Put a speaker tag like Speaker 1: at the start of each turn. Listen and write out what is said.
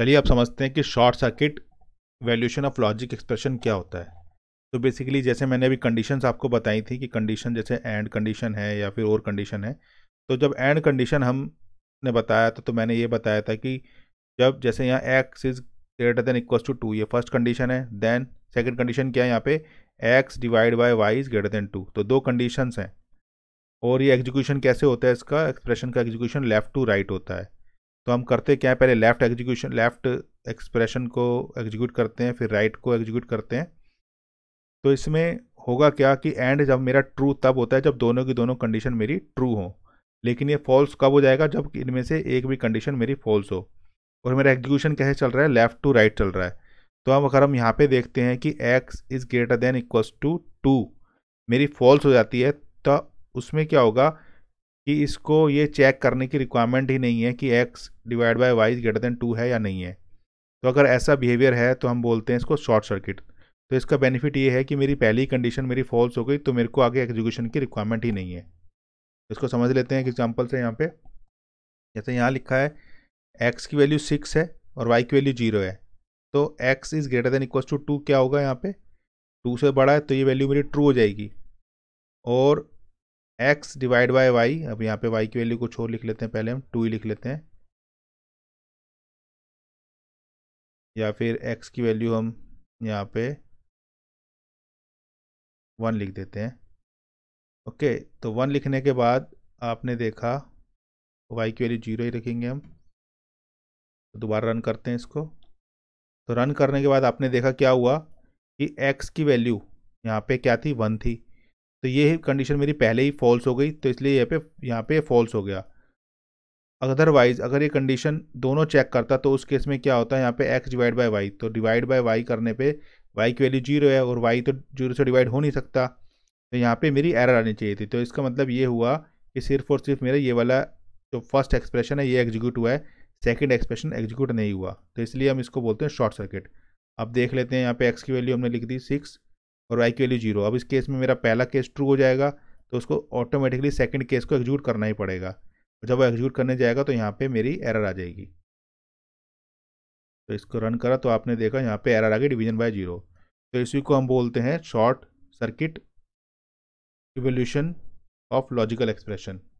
Speaker 1: चलिए आप समझते हैं कि short circuit evaluation of logic expression क्या होता है तो बेसिकली जैसे मैंने अभी कंडीशन आपको बताई थी कि कंडीशन जैसे एंड कंडीशन है या फिर और कंडीशन है तो जब एंड कंडीशन हमने बताया था तो मैंने ये बताया था कि जब जैसे यहाँ x is greater than equal to two ये फर्स्ट कंडीशन है देन सेकंड कंडीशन क्या है यहाँ पे x divide by y is greater than two तो दो कंडीशंस हैं और ये एग्जीक्यूशन कैसे होता है इसका एक्सप्रेशन का एग्जीक्यूशन लेफ्ट टू राइट होता है तो हम करते क्या है पहले लेफ़्ट एग्जीक्यूशन लेफ़्ट एक्सप्रेशन को एग्जीक्यूट करते हैं फिर राइट right को एग्जीक्यूट करते हैं तो इसमें होगा क्या कि एंड जब मेरा ट्रू तब होता है जब दोनों की दोनों कंडीशन मेरी ट्रू हो लेकिन ये फॉल्स कब हो जाएगा जब इनमें से एक भी कंडीशन मेरी फॉल्स हो और मेरा एग्जीक्यूशन कैसे चल रहा है लेफ़्ट टू राइट चल रहा है तो हम अगर हम यहाँ पे देखते हैं कि x is greater than equals to two मेरी फॉल्स हो जाती है तो उसमें क्या होगा कि इसको ये चेक करने की रिक्वायरमेंट ही नहीं है कि x divide by y greater than two है या नहीं है तो अगर ऐसा बिहेवियर है तो हम बोलते हैं इसको शॉर्ट सर्किट तो इसका बेनिफिट ये है कि मेरी पहली कंडीशन मेरी फॉल्स हो गई तो मेरे को आगे एग्जीक्यूशन की रिक्वायरमेंट ही नहीं है इसको समझ लेते हैं एक एग्जाम्पल से यहाँ पे जैसे यहाँ लिखा है एक्स की वैल्यू सिक्स है और वाई की वैल्यू जीरो है तो x is greater than equal to two क्या होगा यहाँ पे टू से बड़ा है तो ये वैल्यू मेरी ट्रू हो जाएगी और एक्स डिवाइड बाय वाई अब यहाँ पे वाई की वैल्यू कुछ और लिख लेते हैं पहले हम टू ही लिख लेते हैं या फिर एक्स की वैल्यू हम यहाँ पे वन लिख देते हैं ओके तो वन लिखने के बाद आपने देखा वाई की वैल्यू जीरो ही रखेंगे हम तो दोबारा रन करते हैं इसको तो रन करने के बाद आपने देखा क्या हुआ कि एक्स की वैल्यू यहाँ पे क्या थी वन थी तो ये कंडीशन मेरी पहले ही फॉल्स हो गई तो इसलिए यहाँ पे यहाँ पे फॉल्स हो गया अदरवाइज अगर ये कंडीशन दोनों चेक करता तो उस केस में क्या होता है यहाँ पे एक्स डिवाइड बाय वाई तो डिवाइड बाय वाई करने पे वाई की वैल्यू जीरो है और वाई तो जीरो से डिवाइड हो नहीं सकता तो यहाँ पे मेरी एरर आनी चाहिए थी तो इसका मतलब ये हुआ कि सिर्फ और सिर्फ मेरा ये वाला जो फर्स्ट एक्सप्रेशन है ये एग्जीक्यूट हुआ है सेकेंड एक्सप्रेशन एग्जीक्यूट नहीं हुआ तो इसलिए हम इसको बोलते हैं शॉर्ट सर्किट अब देख लेते हैं यहाँ पे एक्स की वैल्यू हमने लिख दी सिक्स और वाई की वैल्यू जीरो अब इस केस में मेरा पहला केस ट्रू हो जाएगा तो उसको ऑटोमेटिकली सेकेंड केस को एग्जीक्यूट करना ही पड़ेगा जब वो एग्जीक्यूट करने जाएगा तो यहाँ पे मेरी एरर आ जाएगी तो इसको रन करा तो आपने देखा यहाँ पे एरर आ गई डिवीजन बाय जीरो तो इसी को हम बोलते हैं short circuit evolution of logical expression